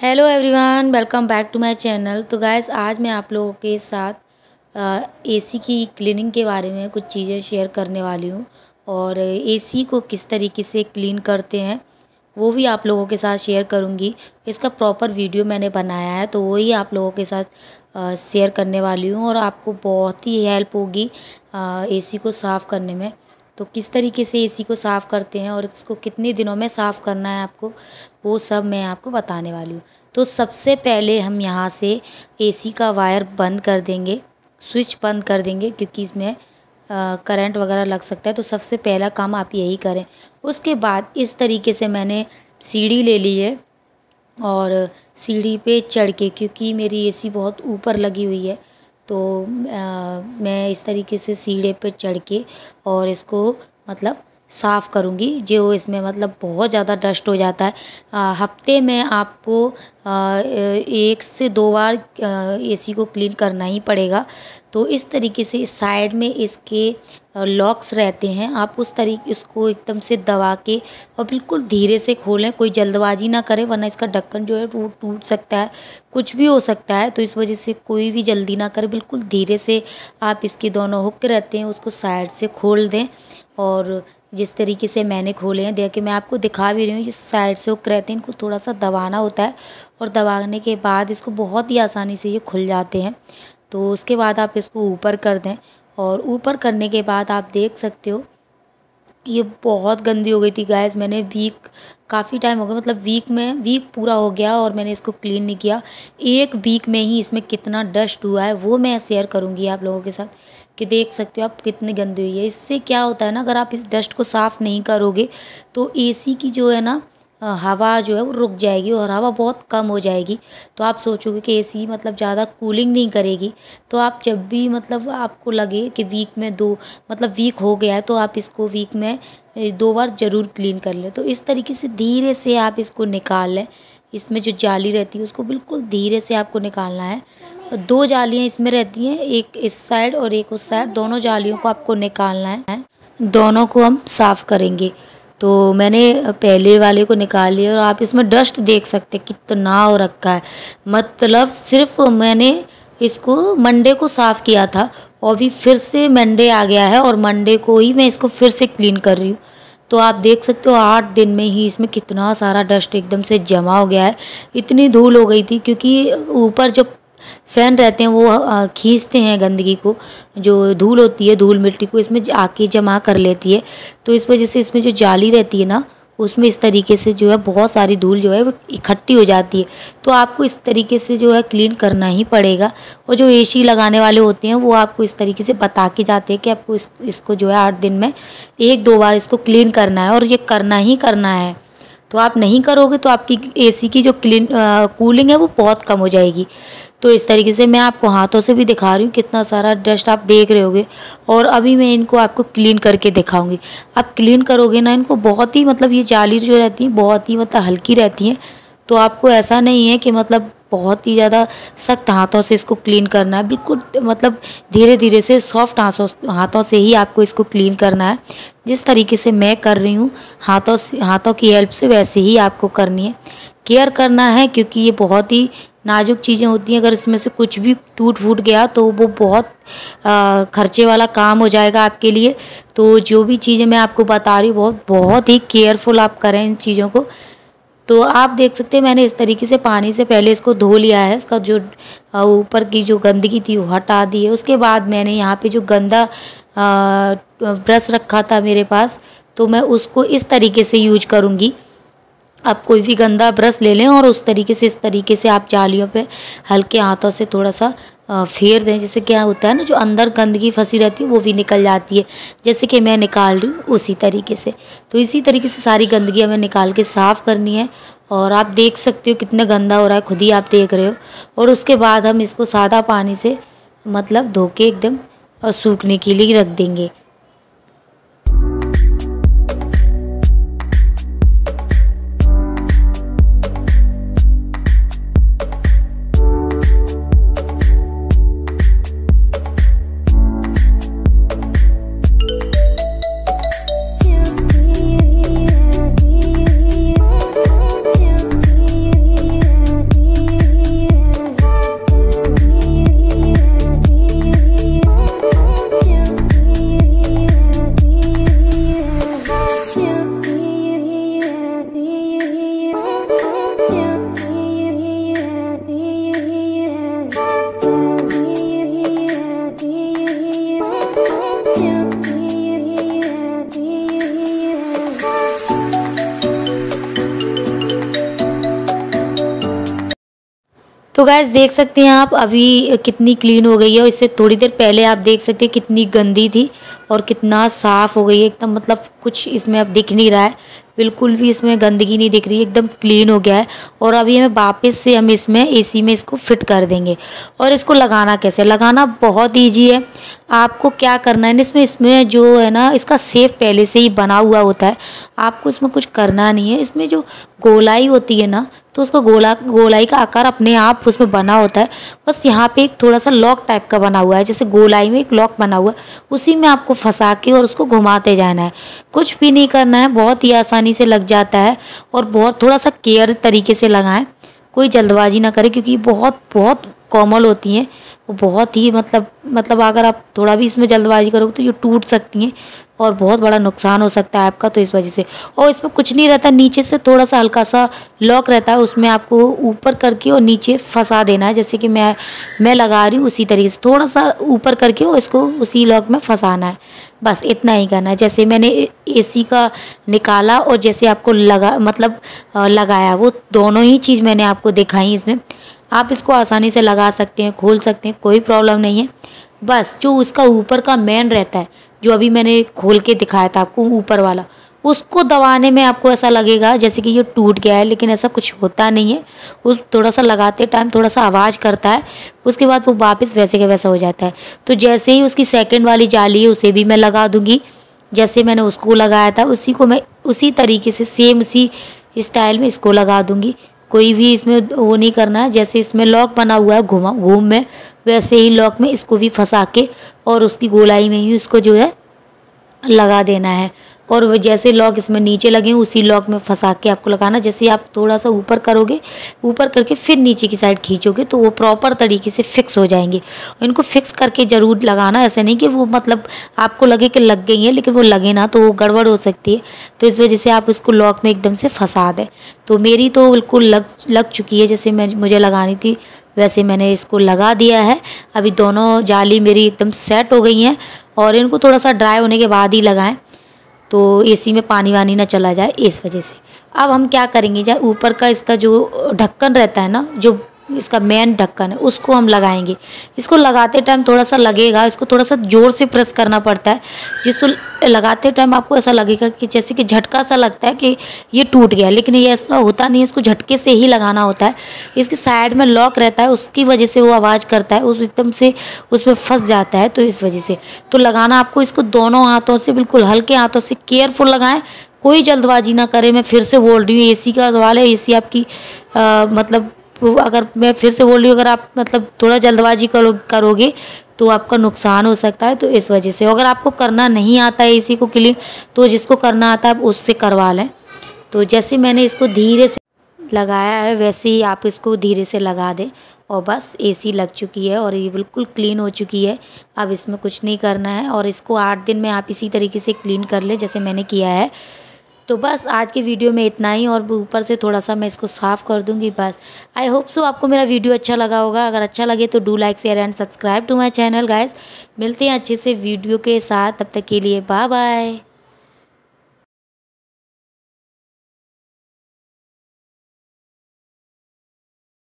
hello everyone welcome back to my channel तो guys आज मैं आप लोगों के साथ एसी की क्लीनिंग के बारे में कुछ चीज़ें शेयर करने वाली हूँ और एसी को किस तरीके से क्लीन करते हैं वो भी आप लोगों के साथ शेयर करूँगी इसका प्रॉपर वीडियो मैंने बनाया है तो वही आप लोगों के साथ शेयर करने वाली हूँ और आपको बहुत ही हेल्प होगी ए को साफ़ करने में तो किस तरीके से एसी को साफ़ करते हैं और इसको कितने दिनों में साफ़ करना है आपको वो सब मैं आपको बताने वाली हूँ तो सबसे पहले हम यहाँ से एसी का वायर बंद कर देंगे स्विच बंद कर देंगे क्योंकि इसमें करंट वगैरह लग सकता है तो सबसे पहला काम आप यही करें उसके बाद इस तरीके से मैंने सीढ़ी ले ली है और सीढ़ी पे चढ़ के क्योंकि मेरी एसी बहुत ऊपर लगी हुई है तो आ, मैं इस तरीके से सीढ़े पे चढ़ के और इसको मतलब साफ़ करूँगी जो इसमें मतलब बहुत ज़्यादा डस्ट हो जाता है हफ़्ते में आपको एक से दो बार ए सी को क्लीन करना ही पड़ेगा तो इस तरीके से साइड में इसके लॉक्स रहते हैं आप उस तरीके इसको एकदम से दबा के और बिल्कुल धीरे से खोलें कोई जल्दबाजी ना करें वरना इसका ढक्कन जो है वो टूट सकता है कुछ भी हो सकता है तो इस वजह से कोई भी जल्दी ना करें बिल्कुल धीरे से आप इसके दोनों हुक रहते हैं उसको साइड से खोल दें और जिस तरीके से मैंने खोले हैं देखिए मैं आपको दिखा भी रही हूँ जिस साइड से वो क्रेतिन को थोड़ा सा दबाना होता है और दबाने के बाद इसको बहुत ही आसानी से ये खुल जाते हैं तो उसके बाद आप इसको ऊपर कर दें और ऊपर करने के बाद आप देख सकते हो ये बहुत गंदी हो गई थी गैस मैंने वीक काफ़ी टाइम हो गया मतलब वीक में वीक पूरा हो गया और मैंने इसको क्लीन नहीं किया एक वीक में ही इसमें कितना डस्ट हुआ है वो मैं शेयर करूँगी आप लोगों के साथ कि देख सकते हो आप कितनी गंदी हुई है इससे क्या होता है ना अगर आप इस डस्ट को साफ़ नहीं करोगे तो एसी की जो है ना हवा जो है वो रुक जाएगी और हवा बहुत कम हो जाएगी तो आप सोचोगे कि एसी मतलब ज़्यादा कूलिंग नहीं करेगी तो आप जब भी मतलब आपको लगे कि वीक में दो मतलब वीक हो गया है तो आप इसको वीक में दो बार ज़रूर क्लीन कर लें तो इस तरीके से धीरे से आप इसको निकाल लें इसमें जो जाली रहती है उसको बिल्कुल धीरे से आपको निकालना है दो जालियाँ इसमें रहती हैं एक इस साइड और एक उस साइड दोनों जालियों को आपको निकालना है दोनों को हम साफ़ करेंगे तो मैंने पहले वाले को निकाल लिया और आप इसमें डस्ट देख सकते कितना हो रखा है मतलब सिर्फ मैंने इसको मंडे को साफ़ किया था और भी फिर से मंडे आ गया है और मंडे को ही मैं इसको फिर से क्लीन कर रही हूँ तो आप देख सकते हो आठ दिन में ही इसमें कितना सारा डस्ट एकदम से जमा हो गया है इतनी धूल हो गई थी क्योंकि ऊपर जो फैन रहते हैं वो खींचते हैं गंदगी को जो धूल होती है धूल मिट्टी को इसमें आके जमा कर लेती है तो इस वजह से इसमें जो जाली रहती है ना उसमें इस तरीके से जो है बहुत सारी धूल जो है वो इकट्ठी हो जाती है तो आपको इस तरीके से जो है क्लीन करना ही पड़ेगा और जो एसी लगाने वाले होते हैं वो आपको इस तरीके से बता के जाते हैं कि आपको इस, इसको जो है आठ दिन में एक दो बार इसको क्लीन करना है और ये करना ही करना है तो आप नहीं करोगे तो आपकी ए की जो क्लीन कूलिंग है वो बहुत कम हो जाएगी तो इस तरीके से मैं आपको हाथों से भी दिखा रही हूँ कितना सारा डस्ट आप देख रहे होगे और अभी मैं इनको आपको क्लीन करके दिखाऊंगी आप क्लीन करोगे ना इनको बहुत ही मतलब ये जाली जो रहती हैं बहुत ही मतलब हल्की रहती हैं तो आपको ऐसा नहीं है कि मतलब बहुत ही ज़्यादा सख्त हाथों से इसको क्लीन करना है बिल्कुल मतलब धीरे धीरे से सॉफ्ट हाथों हाथों से ही आपको इसको क्लीन करना है जिस तरीके से मैं कर रही हूँ हाथों से हाथों की हेल्प से वैसे ही आपको करनी है केयर करना है क्योंकि ये बहुत ही नाजुक चीज़ें होती हैं अगर इसमें से कुछ भी टूट फूट गया तो वो बहुत खर्चे वाला काम हो जाएगा आपके लिए तो जो भी चीज़ें मैं आपको बता रही हूँ बहुत बहुत ही केयरफुल आप करें इन चीज़ों को तो आप देख सकते हैं मैंने इस तरीके से पानी से पहले इसको धो लिया है इसका जो ऊपर की जो गंदगी थी वो हटा दी है उसके बाद मैंने यहाँ पे जो गंदा ब्रश रखा था मेरे पास तो मैं उसको इस तरीके से यूज करूँगी आप कोई भी गंदा ब्रश ले लें और उस तरीके से इस तरीके से आप जालियों पे हल्के हाथों से थोड़ा सा फेर दें जैसे क्या होता है ना जो अंदर गंदगी फंसी रहती है वो भी निकल जाती है जैसे कि मैं निकाल रही हूँ उसी तरीके से तो इसी तरीके से सारी गंदगी हमें निकाल के साफ़ करनी है और आप देख सकते हो कितना गंदा हो रहा है खुद ही आप देख रहे हो और उसके बाद हम इसको सादा पानी से मतलब धो के एकदम सूखने के लिए रख देंगे तो गैस देख सकते हैं आप अभी कितनी क्लीन हो गई है और इससे थोड़ी देर पहले आप देख सकते हैं कितनी गंदी थी और कितना साफ़ हो गई है एकदम मतलब कुछ इसमें अब दिख नहीं रहा है बिल्कुल भी इसमें गंदगी नहीं दिख रही एकदम क्लीन हो गया है और अभी हमें वापस से हम इसमें एसी में इसको फिट कर देंगे और इसको लगाना कैसे लगाना बहुत ईजी है आपको क्या करना है इसमें इसमें जो है ना इसका सेफ पहले से ही बना हुआ होता है आपको इसमें कुछ करना नहीं है इसमें जो गोलाई होती है ना तो उसका गोला गोलाई का आकार अपने आप उसमें बना होता है बस यहाँ पे एक थोड़ा सा लॉक टाइप का बना हुआ है जैसे गोलाई में एक लॉक बना हुआ है उसी में आपको फंसा के और उसको घुमाते जाना है कुछ भी नहीं करना है बहुत ही आसानी से लग जाता है और बहुत थोड़ा सा केयर तरीके से लगाएं कोई जल्दबाजी ना करें क्योंकि बहुत बहुत कोमल होती हैं वो बहुत ही मतलब मतलब अगर आप थोड़ा भी इसमें जल्दबाजी करोगे तो ये टूट सकती हैं और बहुत बड़ा नुकसान हो सकता है आपका तो इस वजह से और इसमें कुछ नहीं रहता नीचे से थोड़ा सा हल्का सा लॉक रहता है उसमें आपको ऊपर करके और नीचे फंसा देना है जैसे कि मैं मैं लगा रही हूँ उसी तरीके से थोड़ा सा ऊपर करके और इसको उसी लॉक में फंसाना है बस इतना ही करना है जैसे मैंने एसी का निकाला और जैसे आपको लगा मतलब लगाया वो दोनों ही चीज़ मैंने आपको दिखाई इसमें आप इसको आसानी से लगा सकते हैं खोल सकते हैं कोई प्रॉब्लम नहीं है बस जो उसका ऊपर का मैन रहता है जो अभी मैंने खोल के दिखाया था आपको ऊपर वाला उसको दबाने में आपको ऐसा लगेगा जैसे कि ये टूट गया है लेकिन ऐसा कुछ होता नहीं है उस थोड़ा सा लगाते टाइम थोड़ा सा आवाज़ करता है उसके बाद वो वापस वैसे का वैसा हो जाता है तो जैसे ही उसकी सेकंड वाली जाली है उसे भी मैं लगा दूँगी जैसे मैंने उसको लगाया था उसी को मैं उसी तरीके से सेम उसी स्टाइल में इसको लगा दूँगी कोई भी इसमें वो नहीं करना है जैसे इसमें लॉक बना हुआ है घुमा घूम में वैसे ही लॉक में इसको भी फंसा के और उसकी गोलाई में ही उसको जो है लगा देना है और वो जैसे लॉक इसमें नीचे लगे उसी लॉक में फंसा के आपको लगाना जैसे आप थोड़ा सा ऊपर करोगे ऊपर करके फिर नीचे की साइड खींचोगे तो वो प्रॉपर तरीके से फिक्स हो जाएंगे इनको फिक्स करके ज़रूर लगाना ऐसा नहीं कि वो मतलब आपको लगे कि लग गई है लेकिन वो लगे ना तो वो गड़बड़ हो सकती है तो इस वजह से आप उसको लॉक में एकदम से फंसा दें तो मेरी तो बिल्कुल लग लग चुकी है जैसे मैं मुझे लगानी थी वैसे मैंने इसको लगा दिया है अभी दोनों जाली मेरी एकदम सेट हो गई हैं और इनको थोड़ा सा ड्राई होने के बाद ही लगाएं तो एसी में पानी वानी ना चला जाए इस वजह से अब हम क्या करेंगे जब ऊपर का इसका जो ढक्कन रहता है ना जो इसका मेन ढक्कन है उसको हम लगाएंगे इसको लगाते टाइम थोड़ा सा लगेगा इसको थोड़ा सा ज़ोर से प्रेस करना पड़ता है जिसको लगाते टाइम आपको ऐसा लगेगा कि जैसे कि झटका सा लगता है कि ये टूट गया लेकिन ये ऐसा होता नहीं इसको झटके से ही लगाना होता है इसकी साइड में लॉक रहता है उसकी वजह से वो आवाज़ करता है उस एकदम से उसमें फंस जाता है तो इस वजह से तो लगाना आपको इसको दोनों हाथों से बिल्कुल हल्के हाथों से केयरफुल लगाएँ कोई जल्दबाजी ना करें मैं फिर से बोल रही हूँ ए का सवाल है ए आपकी आ, मतलब अगर मैं फिर से बोल रही हूँ अगर आप मतलब थोड़ा जल्दबाजी करो करोगे तो आपका नुकसान हो सकता है तो इस वजह से अगर आपको करना नहीं आता है इसी को क्लीन तो जिसको करना आता है आप उससे करवा लें तो जैसे मैंने इसको धीरे से लगाया है वैसे ही आप इसको धीरे से लगा दें और बस एसी लग चुकी है और ये बिल्कुल क्लीन हो चुकी है अब इसमें कुछ नहीं करना है और इसको आठ दिन में आप इसी तरीके से क्लीन कर लें जैसे मैंने किया है तो बस आज के वीडियो में इतना ही और ऊपर से थोड़ा सा मैं इसको साफ़ कर दूंगी बस आई होप सो आपको मेरा वीडियो अच्छा लगा होगा अगर अच्छा लगे तो do like share and subscribe to my channel guys मिलते हैं अच्छे से वीडियो के साथ तब तक के लिए बाय बाय